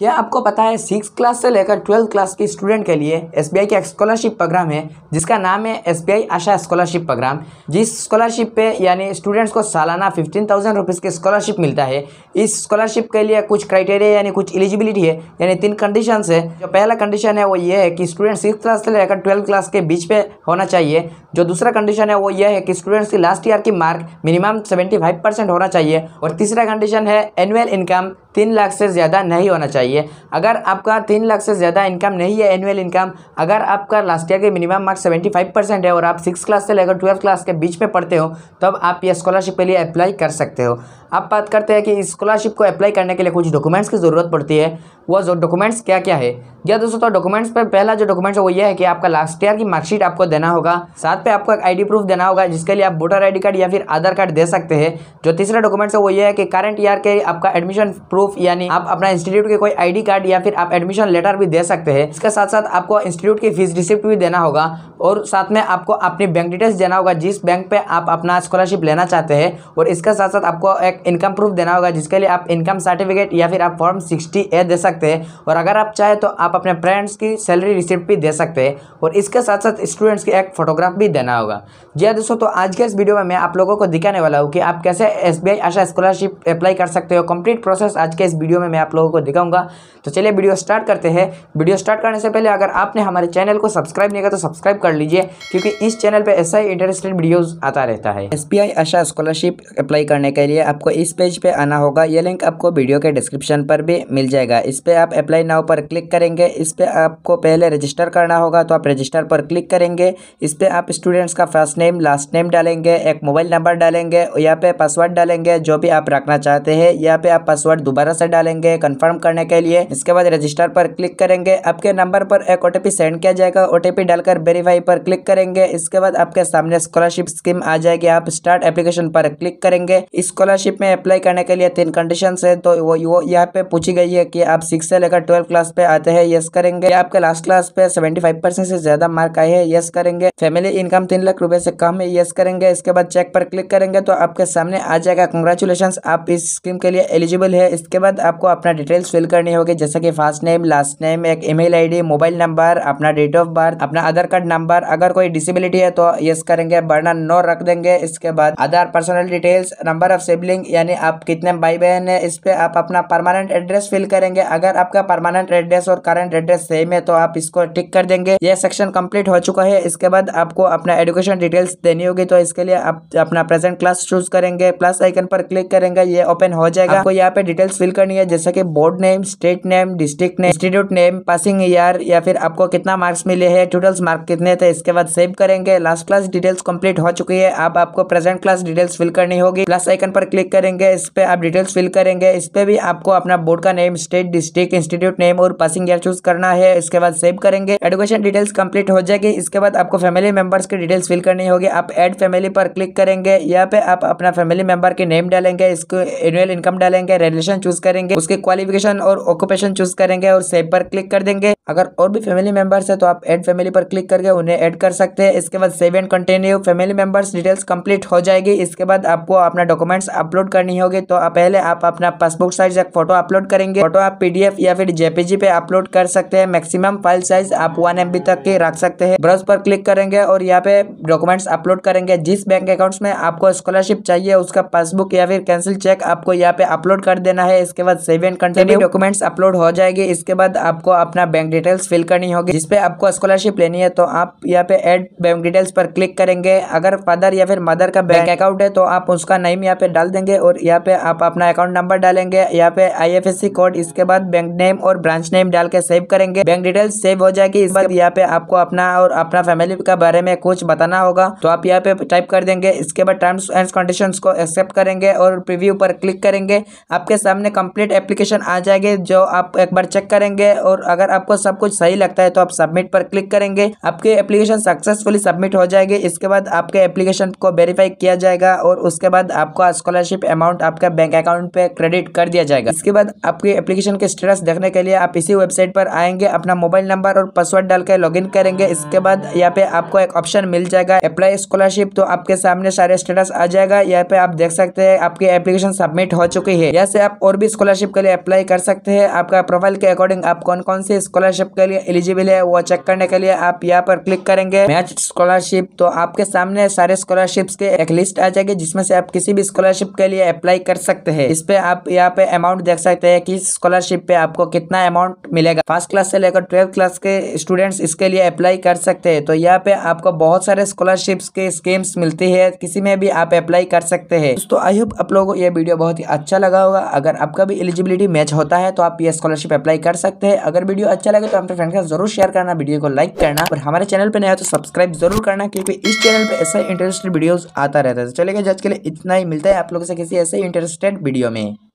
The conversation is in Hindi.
क्या आपको पता है सिक्स क्लास से लेकर ट्वेल्थ क्लास के स्टूडेंट के लिए एस बी आई का स्कॉलरशिप प्रोग्राम है जिसका नाम है S B I Asha scholarship program जिस स्कॉलरशिप पे यानी स्टूडेंट्स को सालाना फिफ्टीन थाउजेंड रुपीज़ की स्कॉलरशिप मिलता है इस स्कॉलरशिप के लिए कुछ क्राइटेरिया यानी कुछ एलिजिबिलिटी है यानी तीन कंडीशन है जो पहला कंडीशन है वो ये है कि स्टूडेंट सिक्स क्लास से लेकर ट्वेल्थ क्लास के बीच पे होना चाहिए जो दूसरा कंडीशन है वो ये है कि स्टूडेंट्स की लास्ट ईयर की mark minimum seventy five percent होना चाहिए और तीसरा कंडीशन है एनुअल इनकम तीन लाख से ज़्यादा नहीं होना चाहिए चाहिए अगर आपका तीन लाख से ज़्यादा इनकम नहीं है एनुअल इनकम अगर आपका लास्ट ईयर के minimum marks seventy five percent है और आप सिक्स क्लास से लेकर ट्वेल्थ क्लास के बीच में पढ़ते हो तब तो आप ये स्कॉलरशिप के लिए अप्लाई कर सकते हो अब बात करते हैं कि स्कॉलरशिप को अप्लाई करने के लिए कुछ डॉक्यूमेंट्स की ज़रूरत पड़ती है वह जो डॉक्यूमेंट्स क्या क्या है या दोस्तों तो डॉक्यूमेंट्स पर पहला जो डॉक्यूमेंट्स है वो ये है कि आपका लास्ट ईयर की मार्कशीट आपको देना होगा साथ पे आपको एक आईडी प्रूफ देना होगा जिसके लिए आप वोटर आईडी कार्ड या फिर आधार कार्ड दे सकते हैं जो तीसरा डॉक्यूमेंट्स है वो ये है कि करंट ईयर के आपका एडमिशन प्रूफ यानी आप अपना इंस्टीट्यूट के कोई आई कार्ड या फिर आप एडमिशन लेटर भी दे सकते हैं इसके साथ साथ आपको इंस्टीट्यूट की फीस रिसिप्ट भी देना होगा और साथ में आपको अपनी बैंक डिटेल्स देना होगा जिस बैंक पर आप अपना स्कॉलरशिप लेना चाहते हैं और इसके साथ साथ आपको एक इनकम प्रूफ देना होगा जिसके लिए आप इनकम सर्टिफिकेट या फिर आप फॉर्म सिक्सटी ए दे सकते सकते हैं और अगर आप चाहे तो आप अपने फ्रेंड्स की सैलरी रिसिप्ट भी दे सकते हैं और इसके साथ साथ स्टूडेंट्स की एक फ़ोटोग्राफ भी देना होगा जी हाँ दोस्तों तो आज के इस वीडियो में मैं आप लोगों को दिखाने वाला हूँ कि आप कैसे एस आशा स्कॉलरशिप अप्लाई कर सकते हो कंप्लीट प्रोसेस आज के इस वीडियो में मैं आप लोगों को दिखाऊंगा तो चलिए वीडियो स्टार्ट करते हैं वीडियो स्टार्ट करने से पहले अगर आपने हमारे चैनल को सब्सक्राइब नहीं किया तो सब्सक्राइब कर लीजिए क्योंकि इस चैनल पर ऐसा ही इंटरेस्टेड वीडियोज आता रहता है एस आशा स्कॉलरशिप अप्लाई करने के लिए आपको इस पेज पर पे आना होगा ये लिंक आपको वीडियो के डिस्क्रिप्शन पर भी मिल जाएगा इस पर आप अप्लाई नाव पर क्लिक करेंगे इस पर आपको पहले रजिस्टर करना होगा तो आप रजिस्टर पर क्लिक करेंगे इस पर आप स्टूडेंट्स का फर्स्ट नेम लास्ट नेम डालेंगे एक मोबाइल नंबर डालेंगे यहाँ पे पासवर्ड डालेंगे जो भी आप रखना चाहते हैं यहाँ पे आप पासवर्ड दोबारा से डालेंगे कन्फर्म करने के लिए इसके बाद रजिस्टर पर क्लिक करेंगे आपके नंबर पर एक ओटीपी सेंड किया जाएगा ओटीपी डालकर वेरीफाई पर क्लिक करेंगे इसके बाद आपके सामने स्कॉलरशिप स्कीम आ जाएगी आप स्टार्ट एप्लीकेशन पर क्लिक करेंगे स्कॉलरशिप में अप्लाई करने के लिए तीन कंडीशन है तो वो यहाँ पे पूछी गई है कि आप सिक्स से लेकर ट्वेल्व क्लास पे आते हैं यस करेंगे या आपके लास्ट क्लास पे सेवेंटी फाइव परसेंट से ज्यादा मार्क आए हैं यस करेंगे फैमिली इनकम तीन लाख रुपए से कम है यस करेंगे इसके बाद चेक पर क्लिक करेंगे तो आपके सामने आ जाएगा कंग्रेचुलेशन आप इस स्कीम के लिए एलिजिबल है इसके बाद आपको अपना डिटेल्स फिल करनी होगी जैसे कि फर्स्ट नेम लास्ट नेम एक ईमेल आईडी मोबाइल नंबर अपना डेट ऑफ बर्थ अपना आधार कार्ड नंबर अगर कोई डिसेबिलिटी है तो यस करेंगे वरना नो रख देंगे इसके बाद Aadhaar personal details number of sibling यानी आप कितने भाई बहन है इस पे आप अपना परमानेंट एड्रेस फिल करेंगे अगर आपका परमानेंट एड्रेस और करंट एड्रेस सेम है तो आप इसको टिक कर देंगे ये सेक्शन कंप्लीट हो चुका है इसके बाद आपको अपना एडुकेशन डिटेल्स देनी होगी तो इसके लिए आप अपना प्रेजेंट क्लास चूज करेंगे प्लस आइकन पर क्लिक करेंगे ये ओपन हो जाएगा आपको यहाँ पे डिटेल्स फिल करनी है जैसे कि board name state name district name institute name passing year या फिर आपको कितना मार्क्स मिले हैं टोटल्स मार्क्स कितने थे इसके बाद सेव करेंगे लास्ट क्लास डिटेल्स कंप्लीट हो चुकी है अब आपको प्रेजेंट क्लास डिटेल्स फिल करनी होगी प्लस आइकन पर क्लिक करेंगे इस पे आप डिटेल्स फिल करेंगे इस पे भी आपको अपना बोर्ड का name state district institute name और पासिंग ईयर चूज करना है इसके बाद सेव करेंगे एडुकेशन डिटेल्स कंप्लीट हो जाएगी इसके बाद आपको फैमिली मेंबर्स की डिटेल्स फिल करनी होगी आप एड फैमिली पर क्लिक करेंगे यहाँ पे आप अपना फैमिली मेंबर के नेम डालेंगे इसको एनुअल इनकम डालेंगे रिलेशन चूज करेंगे उसके क्वालिफिकेशन और ऑक्यूपेशन चूज करेंगे और सेव पर क्लिक कर देंगे अगर और भी फैमिली मेंबर्स है तो आप एड फैमिली पर क्लिक करके उन्हें एड कर सकते हैं इसके बाद save and continue family members details complete हो जाएगी इसके बाद आपको अपना डॉक्यूमेंट्स अपलोड करनी होगी तो पहले आप अपना पासबुक साइज फोटो अपलोड करेंगे फोटो आप पी पीडीएफ या फिर जेपीजी पे अपलोड कर सकते हैं मैक्सिमम फाइल साइज आप वन एम तक की रख सकते हैं ब्रश पर क्लिक करेंगे और यहाँ पे डॉक्यूमेंट्स अपलोड करेंगे जिस बैंक अकाउंट्स में आपको स्कॉलरशिप चाहिए उसका पासबुक या फिर कैंसिल चेक आपको यहाँ पे अपलोड कर देना है इसके बाद save and continue documents upload हो जाएगी इसके बाद आपको अपना बैंक डिटेल्स फिल करनी होगी जिसपे आपको स्कॉलरशिप लेनी है तो आप यहाँ पे एड बैंक डिटेल्स पर क्लिक करेंगे अगर फादर या फिर मदर का बैंक अकाउंट है तो आप उसका नेम यहाँ पे डाल देंगे और यहाँ पे आप अपना अकाउंट नंबर डालेंगे यहाँ पे आई कोड इसके बाद बैंक नेम और ब्रांच नेम डाल के सेव करेंगे बैंक डिटेल्स सेव हो जाएगी इस बार यहाँ पे आपको अपना और अपना फैमिली के बारे में कुछ बताना होगा तो आप यहाँ पे टाइप कर देंगे इसके बाद टर्म्स एंड कंडीशन को एक्सेप्ट करेंगे और प्रिव्यू पर क्लिक करेंगे आपके सामने कम्प्लीट एप्लीकेशन आ जाएगी जो आप एक बार चेक करेंगे और अगर आपको सब कुछ सही लगता है तो आप सबमिट पर क्लिक करेंगे आपकी एप्लीकेशन सक्सेसफुली सबमिट हो जाएगी इसके बाद आपके एप्लीकेशन को वेरीफाई किया जाएगा और उसके बाद आपका स्कॉलरशिप अमाउंट आपका बैंक अकाउंट पे क्रेडिट कर दिया जाएगा इसके बाद आपकी एप्लीकेशन के स्टेटस देखने के लिए आप इसी वेबसाइट पर आएंगे अपना मोबाइल नंबर और पासवर्ड डालकर लॉगिन करेंगे इसके बाद यहाँ पे आपको एक ऑप्शन मिल जाएगा अप्लाई स्कॉलरशिप तो आपके सामने सारे स्टेटस आ जाएगा यहाँ पे आप देख सकते हैं आपकी एप्लीकेशन सबमिट हो चुकी है यहाँ से आप और भी स्कॉलरशिप के लिए अप्लाई कर सकते हैं आपका प्रोफाइल के अकॉर्डिंग आप कौन कौन सी स्कॉलरशिप के लिए एलिजिबल है वो चेक करने के लिए आप यहाँ पर क्लिक करेंगे मैच स्कॉलरशिप तो आपके सामने सारे स्कॉलरशिप के एक लिस्ट आ जाएगी जिसमें से आप किसी भी स्कॉलरशिप के लिए अप्लाई कर सकते हैं इस पे आप यहाँ पे अमाउंट देख सकते हैं किस स्कॉलरशिप पे आपको कितना अमाउंट मिलेगा फर्स्ट क्लास से लेकर ट्वेल्थ क्लास के स्टूडेंट्स इसके लिए अप्लाई कर सकते हैं तो यहाँ पे आपको बहुत सारे स्कॉलरशिप्स के स्कीम्स मिलती है किसी में भी आप अप्लाई कर सकते हैं दोस्तों आई होप आप लोगों को यह वीडियो बहुत ही अच्छा लगा होगा अगर आपका भी एलिजिबिलिटी मैच होता है तो आप ये स्कॉलरशिप अप्लाई कर सकते हैं अगर वीडियो अच्छा लगे तो अपने फ्रेंड का जरूर शेयर करना वीडियो को लाइक करना और हमारे चैनल पर नया तो सब्सक्राइब जरूर करना क्योंकि इस चैनल पर ऐसा इंटरेस्टेड वीडियो आता रहता है तो चलेगा जज के लिए इतना ही मिलता है आप लोगों से किसी ऐसे इंटरेस्टेड वीडियो में